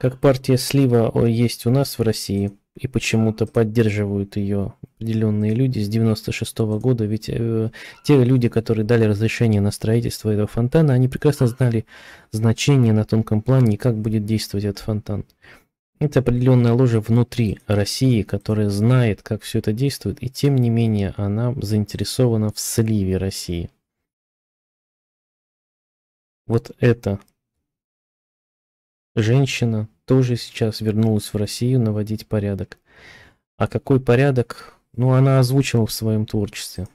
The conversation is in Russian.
как партия слива э, есть у нас в России, и почему-то поддерживают ее определенные люди с 96 -го года, ведь э, те люди, которые дали разрешение на строительство этого фонтана, они прекрасно знали значение на тонком плане и как будет действовать этот фонтан. Это определенная ложа внутри России, которая знает, как все это действует, и тем не менее она заинтересована в сливе России. Вот это Женщина тоже сейчас вернулась в Россию наводить порядок. А какой порядок? Ну, она озвучила в своем творчестве.